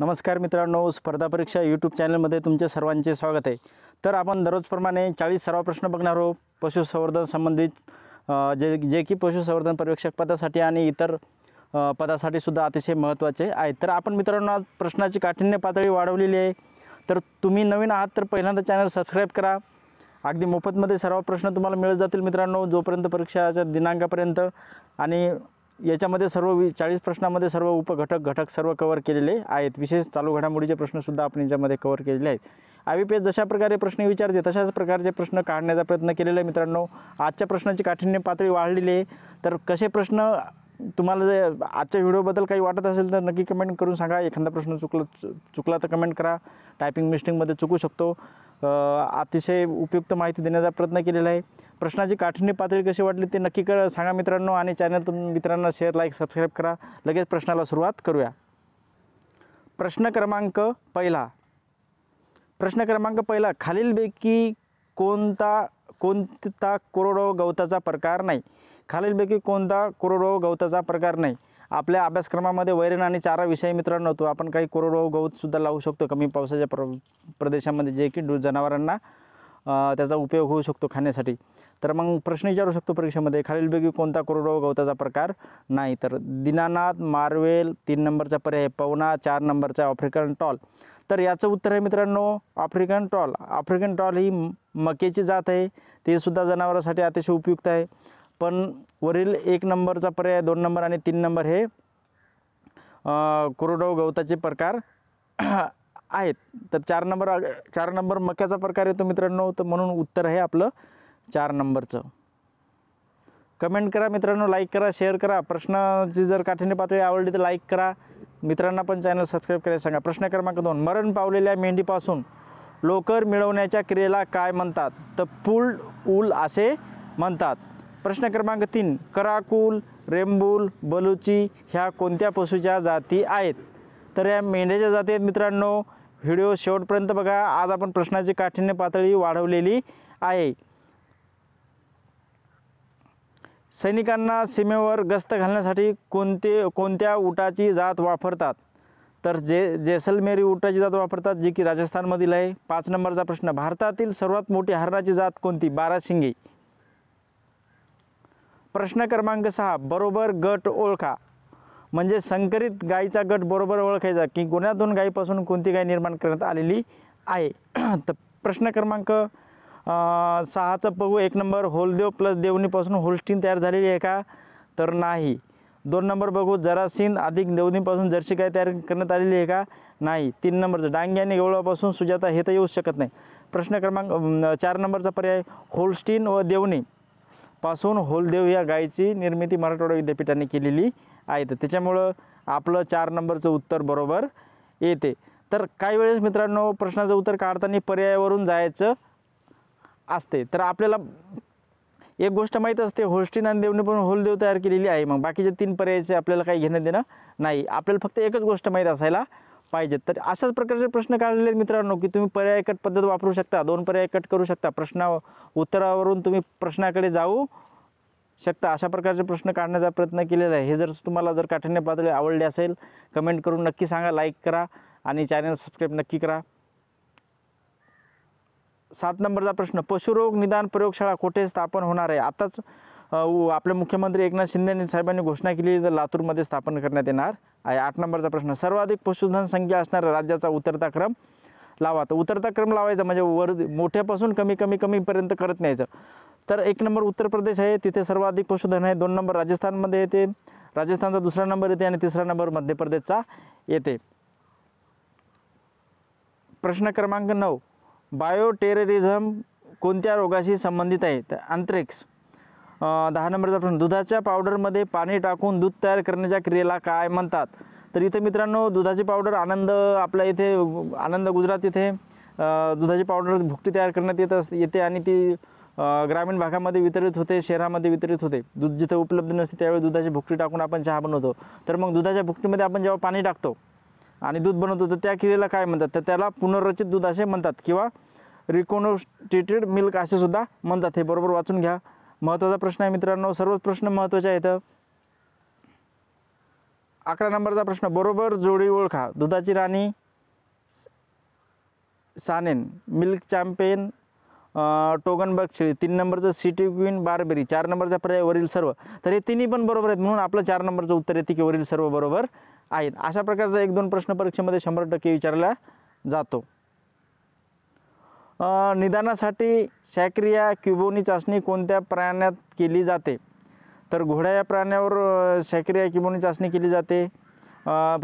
नमस्कार मित्रांनो स्पर्धा परीक्षा यूट्यूब चॅनलमध्ये तुमचे सर्वांचे स्वागत आहे तर आपण दररोजप्रमाणे चाळीस सर्व प्रश्न बघणार आहोत पशुसंवर्धन संबंधित जे जे की पशुसंवर्धन पर्यवेक्षक पदासाठी आणि इतर पदासाठी सुद्धा अतिशय महत्त्वाचे आहे तर आपण मित्रांनो आज प्रश्नाची काठिण्य पातळी वाढवलेली आहे तर तुम्ही नवीन आहात तर पहिल्यांदा चॅनल सबस्क्राईब करा अगदी मोफतमध्ये सर्व प्रश्न तुम्हाला मिळत जातील मित्रांनो जोपर्यंत परीक्षाच्या दिनांकापर्यंत आणि याच्यामध्ये सर्व चाळीस प्रश्नामध्ये सर्व उपघटक घटक सर्व कवर केलेले आहेत विशेष चालू घडामोडीचे प्रश्नसुद्धा आपण याच्यामध्ये कव्हर केलेले आहेत आय पी एस जशा प्रकारे प्रश्न विचारते तशाच प्रकारचे प्रश्न काढण्याचा प्रयत्न केलेला आहे मित्रांनो आजच्या प्रश्नाची काठिण्य पातळी वाढलेली आहे तर कसे प्रश्न तुम्हाला जे आजच्या व्हिडिओबद्दल काही वाटत असेल तर नक्की कमेंट करून सांगा एखादा प्रश्न चुकला चुकला तर कमेंट करा टायपिंग मिस्टेकमध्ये चुकू शकतो अतिशय उपयुक्त माहिती देण्याचा प्रयत्न केलेला आहे प्रश्नाची काठिण्य पातळी कशी वाटली ते नक्की कर सांगा मित्रांनो आणि चॅनल मित्रांना शेअर लाईक सबस्क्राईब करा लगेच प्रश्नाला सुरुवात करूया प्रश्न क्रमांक पहिला प्रश्न क्रमांक पहिला खालीलपैकी कोणता कोणता कोरोडो गवताचा प्रकार नाही खालीलपैकी कोणता कोरोडो गवताचा प्रकार नाही आपल्या अभ्यासक्रमामध्ये वैरण आणि चारा विषय मित्रांनो तो आपण काही कोरडवाहू गवतसुद्धा लावू शकतो कमी पावसाच्या प्र प्रदेशामध्ये जे की डू जनावरांना त्याचा उपयोग होऊ शकतो खाण्यासाठी तर मग प्रश्न विचारू शकतो परीक्षेमध्ये खालीलपैकी कोणता कोरडवाहू गवताचा प्रकार नाही तर दिनानाथ मार्वेल तीन नंबरचा पर्याय पवना चार नंबरचा आफ्रिकन टॉल तर याचं उत्तर आहे मित्रांनो आफ्रिकन टॉल आफ्रिकन टॉल ही मकेची जात आहे ते सुद्धा जनावरांसाठी अतिशय उपयुक्त आहे पण वरील एक नंबरचा पर्याय दोन नंबर आणि तीन नंबर हे कुरुडव गवताचे प्रकार आहेत तर चार नंबर चार नंबर मक्याचा प्रकार येतो मित्रांनो तर म्हणून उत्तर आहे आपलं चार नंबरचं कमेंट करा मित्रांनो लाईक करा शेअर करा प्रश्नाची जर काठीने पातळी आवडली तर लाईक करा मित्रांना पण चॅनल सबस्क्राईब करायला सांगा प्रश्न क्रमांक दोन मरण पावलेल्या मेंढीपासून लोकर मिळवण्याच्या क्रियेला काय म्हणतात तर पूल उल असे म्हणतात प्रश्न क्रमांक तीन कराकुल रेंबूल बलुची ह्या कोणत्या पशूच्या जाती आहेत तर या मेंढ्याच्या जाती आहेत मित्रांनो व्हिडिओ शेवटपर्यंत बघा आज आपण प्रश्नाची काठिण्य पातळी वाढवलेली आहे सैनिकांना सीमेवर गस्त घालण्यासाठी कोणते कोणत्या उटाची जात वापरतात तर जे जैसलमेरी उटाची जात वापरतात जी की राजस्थानमधील आहे पाच नंबरचा प्रश्न भारतातील सर्वात मोठी हरणाची जात कोणती बाराशिंगी प्रश्न क्रमांक सहा बरोबर गट ओळखा म्हणजे संकरित गायीचा गट बरोबर ओळखायचा की कोण्या दोन गायीपासून कोणती गाय निर्माण करण्यात आलेली आहे तर प्रश्न क्रमांक सहाचं बघू एक नंबर होलदेव प्लस देवणीपासून होलस्टीन तयार झालेली आहे का तर नाही दोन नंबर बघू जरासीन अधिक देवणीपासून जर्सी गाय तयार करण्यात आलेली आहे का नाही तीन नंबरचं डांगी आणि गवळापासून सुजाता हे तर येऊ शकत नाही प्रश्न क्रमांक चार नंबरचा पर्याय होलस्टीन व देवणी पासून होलदेव या गायची निर्मिती मराठवाडा विद्यापीठाने केलेली आहे तर त्याच्यामुळं आपलं चार नंबरचं उत्तर बरोबर येते तर काही वेळेस मित्रांनो प्रश्नाचं उत्तर काढताना पर्यायावरून जायचं असते तर आपल्याला एक गोष्ट माहीत असते होस्टिन आणि देवने पण होलदेव तयार केलेली आहे मग बाकीचे तीन पर्यायाचे आपल्याला काही घेणं देणं नाही आपल्याला फक्त एकच गोष्ट माहीत असायला पाहिजेत तर अशाच प्रकारचे प्रश्न काढलेले आहेत मित्रांनो की तुम्ही पर्याय कट पद्धत वापरू शकता दोन पर्याय कट करू शकता प्रश्ना उत्तरावरून तुम्ही प्रश्नाकडे जाऊ शकता अशा प्रकारचे प्रश्न काढण्याचा प्रयत्न केलेला आहे हे जर तुम्हाला जर काठिण्य पातळी आवडली असेल कमेंट करून नक्की सांगा लाईक करा आणि चॅनल सबस्क्राईब नक्की करा सात नंबरचा प्रश्न पशुरोग निदान प्रयोगशाळा कुठे स्थापन होणार आहे आताच आपले मुख्यमंत्री एकनाथ शिंदे साहेबांनी घोषणा केली तर लातूरमध्ये स्थापन करण्यात येणार आहे आठ नंबरचा प्रश्न सर्वाधिक पशुधन संख्या असणारा राज्याचा उतरता क्रम लावा तर उतरता क्रम लावायचा म्हणजे वर मोठ्यापासून कमी कमी कमीपर्यंत करत न्यायचं तर एक नंबर उत्तर प्रदेश आहे तिथे सर्वाधिक पशुधन आहे दोन नंबर राजस्थानमध्ये येते राजस्थानचा दुसरा नंबर येते आणि तिसरा नंबर मध्य प्रदेशचा येते प्रश्न क्रमांक नऊ बायोटेररिझम कोणत्या रोगाशी संबंधित आहे तर आंतरिक्स दहा नंबरचा प्रश्न दुधाच्या पावडरमध्ये पाणी टाकून दूध तयार करण्याच्या क्रियेला काय म्हणतात तर इथे मित्रांनो दुधाची पावडर आनंद आपल्या इथे आनंद गुजरात इथे दुधाची पावडर भुकटी तयार करण्यात येत अस येते आणि ती ग्रामीण भागामध्ये वितरित होते शहरामध्ये वितरित होते दूध जिथे उपलब्ध नसते त्यावेळी दुधाची भुकटी टाकून आपण चहा बनवतो तर मग दुधाच्या भुकटीमध्ये आपण जेव्हा पाणी टाकतो आणि दूध बनवतो तर त्या क्रियेला काय म्हणतात तर त्याला पुनर्रचित दूध असे म्हणतात किंवा रिकोनोस्टेटेड मिल्क असे सुद्धा म्हणतात हे बरोबर वाचून घ्या महत्त्वाचा प्रश्न आहे मित्रांनो सर्वच प्रश्न महत्त्वाचे आहेत अकरा नंबरचा प्रश्न बरोबर जोडी ओळखा दुधाची राणी सानेन मिल्क चॅम्पेन टोगन बक्षी तीन नंबरचं सिटी क्वीन बारबेरी चार नंबरचा पर्याय वरील सर्व तर हे तिन्ही पण बरोबर आहेत म्हणून आपलं चार नंबरचं उत्तर येते की वरील सर्व बरोबर आहेत अशा प्रकारचा एक दोन प्रश्न परीक्षेमध्ये शंभर टक्के विचारला जातो निदानासाठी सॅक्रिया किबोनी चाचणी कोणत्या प्राण्यात केली जाते तर घोड्या या प्राण्यावर सॅक्रिया किबोनी चाचणी केली जाते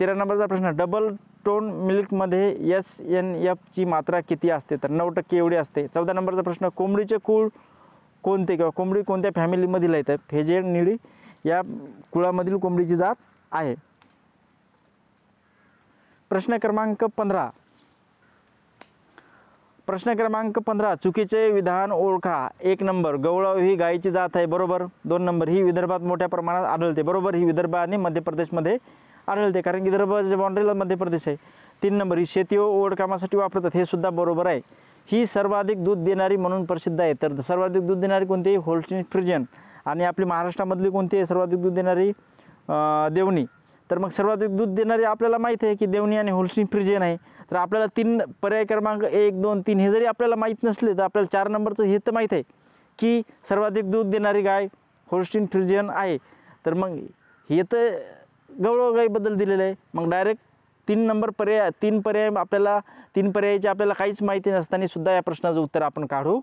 तेरा नंबरचा प्रश्न डबल टोन मिल्कमध्ये एस एन एफची मात्रा किती असते तर नऊ टक्के एवढी असते चौदा नंबरचा प्रश्न कोंबडीचे कुळ कोणते किंवा कोंबडी कोणत्या फॅमिलीमधील आहेत फेजेड निळी या कुळामधील कोंबडीची जात आहे प्रश्न क्रमांक पंधरा प्रश्न क्रमांक पंधरा चुकीचे विधान ओळखा एक नंबर गवळाव ही गायीची जात आहे बरोबर दोन नंबर ही विदर्भात मोठ्या प्रमाणात आढळते बरोबर ही विदर्भ आणि मध्य प्रदेशमध्ये आढळते कारण विदर्भाच्या बाँड्रीला मध्य प्रदेश आहे तीन नंबर ही शेती व ओढकामासाठी वापरतात हे सुद्धा बरोबर आहे ही सर्वाधिक दूध देणारी म्हणून प्रसिद्ध आहे तर सर्वाधिक दूध देणारी कोणती होल्स्टीन फ्रिजन आणि आपली महाराष्ट्रामधली कोणती आहे सर्वाधिक दूध देणारी देवणी तर मग सर्वाधिक दूध देणारी आपल्याला माहीत आहे की देवणी आणि होल्स्टीन फ्रिजन आहे तर आपल्याला तीन पर्याय क्रमांक एक दोन तीन हे जरी आपल्याला माहीत नसले तर आपल्याला चार नंबरचं हे तर माहीत आहे की सर्वाधिक दूध देणारी गाय होल्स्टीन फ्रिजियन आहे तर मग हे तर गायीबद्दल दिलेलं आहे मग डायरेक्ट तीन नंबर पर्याय तीन पर्याय आपल्याला तीन पर्यायाची आपल्याला काहीच माहिती नसताना सुद्धा या प्रश्नाचं उत्तर आपण काढू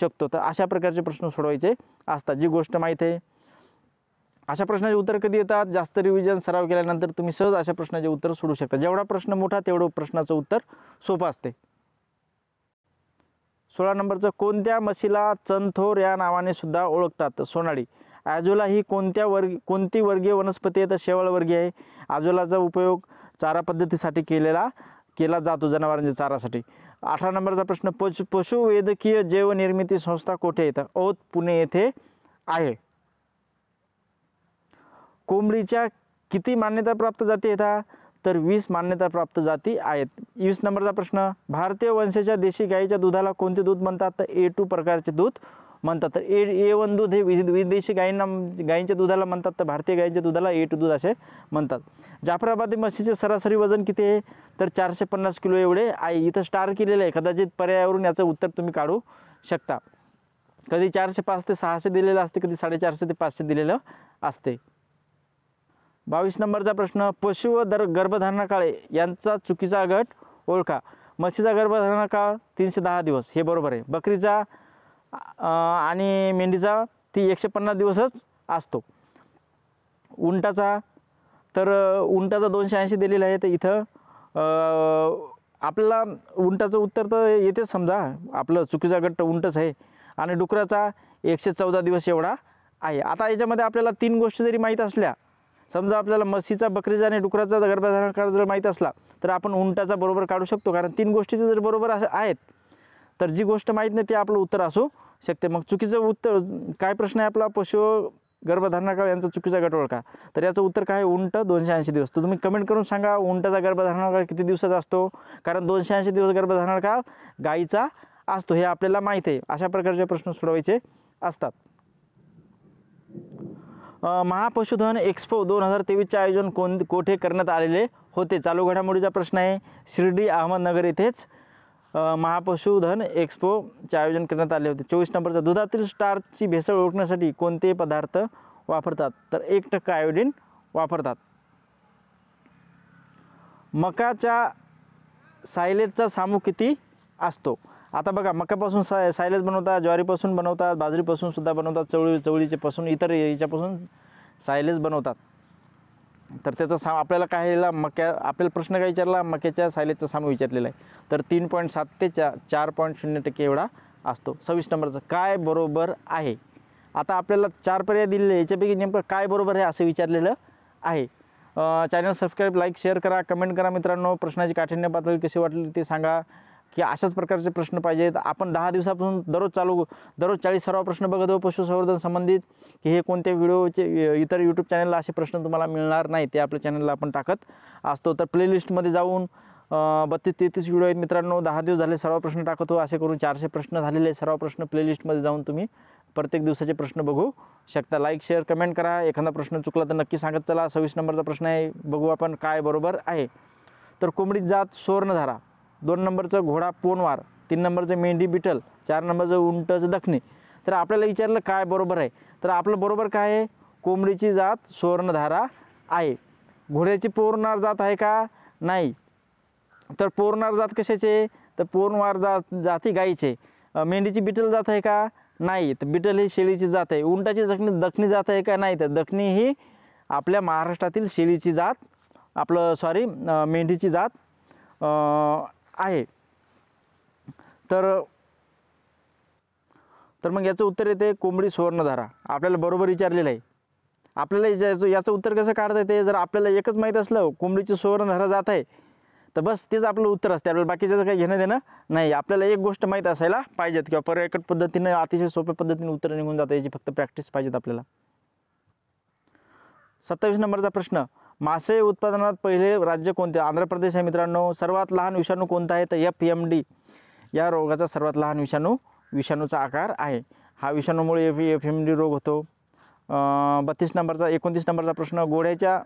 शकतो तर अशा प्रकारचे प्रश्न सोडवायचे असतात जी गोष्ट माहीत आहे अशा प्रश्नाचे उत्तर कधी येतात जास्त रिव्हिजन सराव केल्यानंतर तुम्ही सहज अशा प्रश्नाचे उत्तर सोडू शकता जेवढा प्रश्न मोठा तेवढं प्रश्नाचं उत्तर सोपं असते सोळा नंबरचं कोणत्या मशीला चंथोर या नावाने सुद्धा ओळखतात सोनाळी आजोला ही कोणत्या वर्ग कोणती वर्गीय वनस्पती आहे तर वर्गीय आहे आजोलाचा उपयोग चारा पद्धतीसाठी केलेला केला जातो जनावरांच्या चारासाठी अठरा नंबरचा प्रश्न पशु पशुवैद्यकीय जैवनिर्मिती संस्था कोठे येतं औत पुणे येथे आहे कोंबडीच्या किती मान्यताप्राप्त जाती येतात तर वीस प्राप्त जाती आहेत वीस नंबरचा प्रश्न भारतीय वंशाच्या देशी गायीच्या दुधाला कोणते दूध म्हणतात तर ए टू प्रकारचे दूध म्हणतात तर ए ए वन दूध हे विदेशी गायींना गायींच्या दुधाला म्हणतात तर भारतीय गायींच्या दुधाला ए टू दूध असे म्हणतात जाफराबादी म्हशीचे सरासरी वजन किती आहे तर चारशे पन्नास किलो एवढे आहे इथं स्टार केलेले आहे कदाचित पर्यायावरून याचं उत्तर तुम्ही काढू शकता कधी चारशे पाच ते सहाशे दिलेलं असते कधी साडेचारशे ते पाचशे दिलेलं असते बावीस नंबरचा प्रश्न पशु व दर गर्भधारणा काळे यांचा चुकीचा गट ओळखा म्हशीचा गर्भधारणा काळ तीनशे दहा दिवस हे बरोबर आहे बकरीचा आणि मेंढीचा ती एकशे पन्नास दिवसच असतो उंटाचा तर उंटाचा दोनशे ऐंशी दिलेला आहे तर इथं आपल्याला उंटाचं उत्तर तर येतेच समजा आपलं चुकीचा गट उंटच आहे आणि डुकराचा एकशे चौदा दिवस एवढा आहे आता याच्यामध्ये आपल्याला तीन गोष्टी जरी माहीत असल्या समजा आपल्याला म्हशीचा बकरीचा आणि डुकराचा गर्भधारण काळ जर माहीत असला तर आपण उंटाचा बरोबर काढू शकतो कारण तीन गोष्टीचं जर बरोबर असं आहेत तर जी गोष्ट माहीत नाही ती आपलं उत्तर असू शकते मग चुकीचं उत्तर काय प्रश्न आहे आपला पशु गर्भधारणा काळ यांचा चुकीचा गटवळ का तर याचं उत्तर काय उंट दोनशे ऐंशी दिवस तर तुम्ही कमेंट करून सांगा उंटाचा गर्भधारणा काळ किती दिवसाचा असतो कारण दोनशे ऐंशी दिवस गर्भधारणा काळ गाईचा असतो हे आपल्याला माहीत आहे अशा प्रकारचे प्रश्न सोडवायचे असतात महापशुधन एक्स्पो दोन हजार तेवीसचे आयोजन कोण कोठे करण्यात आलेले होते चालू घडामोडीचा प्रश्न आहे शिर्डी अहमदनगर येथेच महापशुधन एक्सपोचे आयोजन करण्यात आले होते चोवीस नंबरचा दुधातील स्टारची भेसळ ओळखण्यासाठी कोणते पदार्थ वापरतात तर एक टक्का आयोडीन वापरतात मकाच्या सायलेजचा सामू किती असतो आता बघा मक्यापासून साय सायलेज बनवतात ज्वारीपासून बनवतात बाजरीपासून सुद्धा बनवतात चवळी चवळीचे पासून इतर याच्यापासून सायलेज बनवतात तर त्याचा सा आपल्याला काय मक्या आपल्याला प्रश्न काय विचारला मक्याच्या सायलेजचा सामो विचारलेला आहे तर तीन पॉईंट सात ते चा चार पॉईंट शून्य टक्के एवढा असतो सव्वीस नंबरचा काय बरोबर आहे आता आपल्याला चार पर्याय दिलेले याच्यापैकी नेमकं काय बरोबर आहे असं विचारलेलं आहे चॅनल सबस्क्राईब लाईक शेअर करा कमेंट करा मित्रांनो प्रश्नाची काठिण्य पातळी कशी वाटली ते सांगा की अशाच प्रकारचे प्रश्न पाहिजेत आपण दहा दिवसापासून दररोज चालू दररोज चाळीस सर्व प्रश्न बघत हो पशुसंवर्धन संबंधित की हे कोणत्या व्हिडिओचे इतर यूट्यूब चॅनलला असे प्रश्न तुम्हाला मिळणार नाही ते आपल्या चॅनलला आपण टाकत असतो तर प्लेलिस्टमध्ये जाऊन बत्तीस तेहतीस व्हिडिओ आहेत मित्रांनो दहा दिवस झाले सर्व प्रश्न टाकतो असे करून चारशे प्रश्न झालेले सर्व प्रश्न प्लेलिस्टमध्ये जाऊन तुम्ही प्रत्येक दिवसाचे प्रश्न बघू शकता लाईक शेअर कमेंट करा एखादा प्रश्न चुकला तर नक्की सांगत चला सव्वीस नंबरचा प्रश्न आहे बघू आपण काय बरोबर आहे तर कोंबडीत जात सुवर्णधारा दोन नंबरचं घोडा पोनवार तीन नंबरचं मेंढी बिटल चार नंबरचं उंटचं दखणी तर आपल्याला विचारलं काय बरोबर आहे तर आपलं बरोबर काय आहे कोंबडीची जात सुवर्णधारा आहे घोड्याची पोरणार जात आहे का नाही तर पोरणार जात कशाचे तर पोरणवार जात जाती गाईचे मेंढीची बिटल जात आहे का नाही तर बिटल ही शेळीची जात आहे उंटाची जखणी दखणी जात आहे का नाही तर दखणी ही आपल्या महाराष्ट्रातील शेळीची जात आपलं सॉरी मेंढीची जात आहे तर तर मग याचं उत्तर येते कोंबडी सुवर्णधारा आपल्याला बरोबर विचारलेलं आहे आपल्याला याचं याचं उत्तर कसं काढता येते जर आपल्याला एकच माहीत असलं कोंबडीची सुवर्णधारा जात आहे तर बस तेच आपलं उत्तर असते आपल्याला बाकीच्याचं काही घेणं देणं नाही आपल्याला एक गोष्ट माहीत असायला पाहिजेत किंवा पर्यकट पद्धतीनं अतिशय सोप्या पद्धतीने उत्तर निघून जातं याची फक्त प्रॅक्टिस पाहिजेत आपल्याला सत्तावीस नंबरचा प्रश्न मासे उत्पादनात पहिले राज्य कोणते आंध्र प्रदेश आहे मित्रांनो सर्वात लहान विषाणू कोणता आहे तर एफ एम डी या रोगाचा सर्वात लहान विषाणू विषाणूचा आकार आहे हा विषाणूमुळे एफ एफ एम डी रोग होतो बत्तीस नंबरचा एकोणतीस नंबरचा प्रश्न गोड्याच्या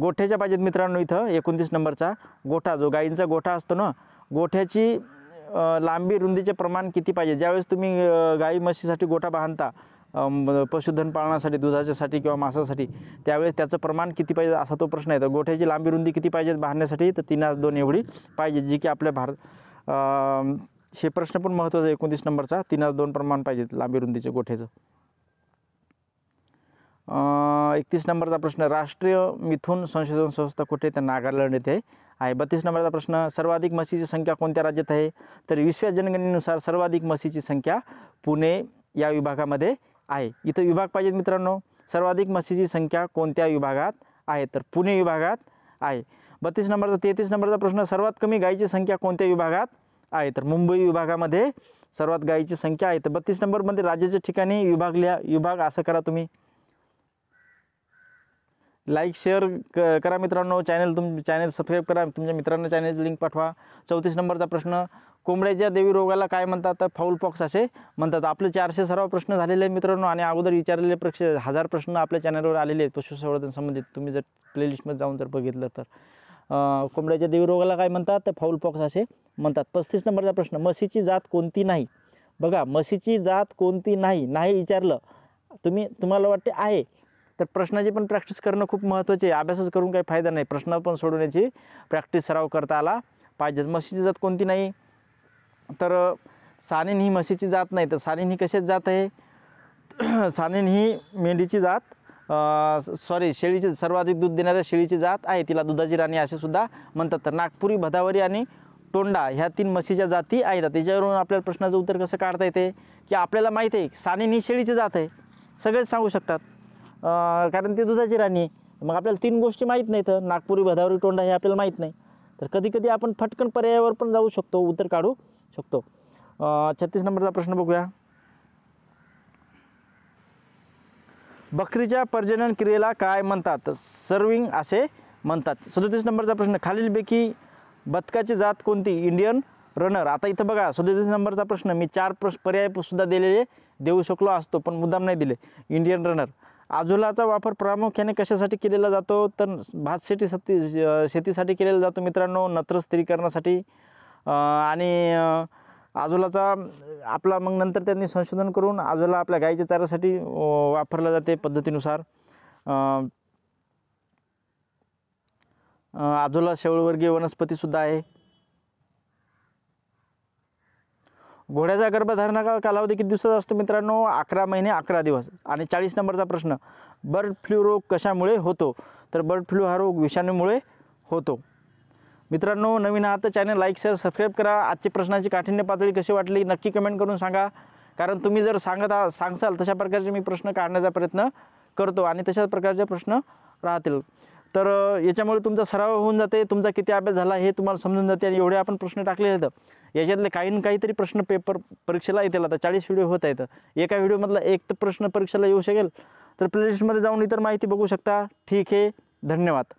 गोठ्याच्या पाहिजेत मित्रांनो इथं एकोणतीस नंबरचा गोठा जो गायींचा गोठा असतो ना गोठ्याची लांबी रुंदीचे प्रमाण किती पाहिजे ज्यावेळेस तुम्ही गाई म्हशीसाठी गोठा बांधता पशुधन पाळण्यासाठी दुधाच्यासाठी किंवा मांसासाठी त्यावेळेस त्याचं प्रमाण किती पाहिजे असा तो प्रश्न आहे तर गोठ्याची लांबी रुंदी किती पाहिजे बांधण्यासाठी तर तीन दोन एवढी पाहिजे जी की आपल्या भारत हे प्रश्न पण महत्त्वाचा आहे एकोणतीस नंबरचा तीन दोन प्रमाण पाहिजे लांबी रुंदीचे गोठ्याचं एकतीस नंबरचा प्रश्न राष्ट्रीय मिथून संशोधन संस्था कुठे तर नागालँड येथे आहे बत्तीस नंबरचा प्रश्न सर्वाधिक म्हशीची संख्या कोणत्या राज्यात आहे तर विश्व जनगणनेनुसार सर्वाधिक म्हशीची संख्या पुणे या विभागामध्ये आहे इथं विभाग पाहिजेत मित्रांनो सर्वाधिक म्हशीची संख्या कोणत्या विभागात आहे तर पुणे विभागात आहे बत्तीस नंबरचा तेहतीस नंबरचा प्रश्न सर्वात कमी गायीची संख्या कोणत्या विभागात आहे तर मुंबई विभागामध्ये सर्वात गायीची संख्या आहे तर बत्तीस नंबरमध्ये राज्याच्या ठिकाणी विभागल्या विभाग असं करा तुम्ही लाईक शेअर करा मित्रांनो चॅनल तुम चॅनल सबस्क्राईब करा तुमच्या मित्रांना चॅनलची लिंक पाठवा चौतीस नंबरचा प्रश्न कोंबड्याच्या देवी रोगाला काय म्हणतात तर फाऊल पॉक्स असे म्हणतात आपले चारशे सराव प्रश्न झालेले आहेत मित्रांनो आणि अगोदर विचारलेले प्रश्न हजार प्रश्न आपल्या चॅनलवर आलेले आहेत पशुसंवर्धन संबंधित तुम्ही जर प्लेलिस्टमध्ये जाऊन जर बघितलं तर कोंबड्याच्या देवी रोगाला काय म्हणतात तर फाऊल पॉक्स असे म्हणतात पस्तीस नंबरचा प्रश्न म्हशीची जात कोणती नाही बघा म्हशीची जात कोणती नाही नाही विचारलं तुम्ही तुम्हाला वाटते आहे तर प्रश्नाची पण प्रॅक्टिस करणं खूप महत्त्वाचे आहे अभ्यासच करून काही फायदा नाही प्रश्न पण सोडवण्याची प्रॅक्टिस सराव करता आला पाहिजेत मशीची जात कोणती नाही तर सानेन ही म्हशीची जात नाही तर सानेन ही कशाची जात आहे सानेन ही मेंढीची जात सॉरी शेळीची सर्वाधिक दूध देणाऱ्या शेळीची जात आहे तिला दुधाची राणी असे सुद्धा म्हणतात तर नागपुरी भदावरी आणि टोंडा ह्या तीन म्हशीच्या जाती आहेत त्याच्यावरून आपल्याला प्रश्नाचं उत्तर कसं काढता येते की आपल्याला माहीत आहे सानेन ही शेळीची जात आहे सगळेच सांगू शकतात कारण ती दुधाची राणी आहे मग आपल्याला तीन गोष्टी माहीत नाही तर नागपुरी भदावरी टोंडा हे आपल्याला माहीत नाही तर कधीकधी आपण फटकन पर्यायावर पण जाऊ शकतो उत्तर काढू शकतो छत्तीस नंबरचा प्रश्न बघूया बकरीच्या प्रजनन क्रियेला काय म्हणतात सर्विंग असे म्हणतात सदोतीस नंबरचा प्रश्न खालीलपैकी बदकाची जात कोणती इंडियन रनर आता इथं बघा सदोतीस नंबरचा प्रश्न मी चार प्रश पर्याय सुद्धा दिलेले देऊ शकलो असतो पण मुद्दाम नाही दिले इंडियन रनर आजोलाचा वापर प्रामुख्याने कशासाठी केलेला जातो तर भात शेती शेतीसाठी केलेला जातो मित्रांनो नत्र स्त्रीकरणासाठी आणि आजोलाचा आपला मग नंतर त्यांनी संशोधन करून आजोला आपल्या गाईच्या चाऱ्यासाठी वापरला जाते पद्धतीनुसार आजोला शेवळवर्गीय वनस्पतीसुद्धा आहे घोड्याचा गर्भधारणा कालावधी किती दिवसाचा असतो मित्रांनो अकरा महिने अकरा दिवस आणि चाळीस नंबरचा प्रश्न बर्ड फ्लू रोग कशामुळे होतो तर बर्ड फ्लू हा रोग विषाणूमुळे होतो मित्रांनो नवीन आहात चॅनल लाईक शेअर सबस्क्राईब करा आजची प्रश्नाची काठिण्य पातळी कशी वाटली नक्की कमेंट करून सांगा कारण तुम्ही जर सांगत आ सांगसाल तशा प्रकारचे मी प्रश्न काढण्याचा प्रयत्न करतो आणि तशाच प्रकारचे प्रश्न राहतील तर याच्यामुळे तुमचा सराव होऊन जाते तुमचा किती अभ्यास झाला हे तुम्हाला समजून जाते आणि एवढे आपण प्रश्न टाकले आहेत याच्यातले काही ना काहीतरी प्रश्न पेपर परीक्षेला येतील आता चाळीस व्हिडिओ होत आहेत एका व्हिडिओमधला एक तर प्रश्न परीक्षेला येऊ शकेल तर प्लेलिस्टमध्ये जाऊन इतर माहिती बघू शकता ठीक आहे धन्यवाद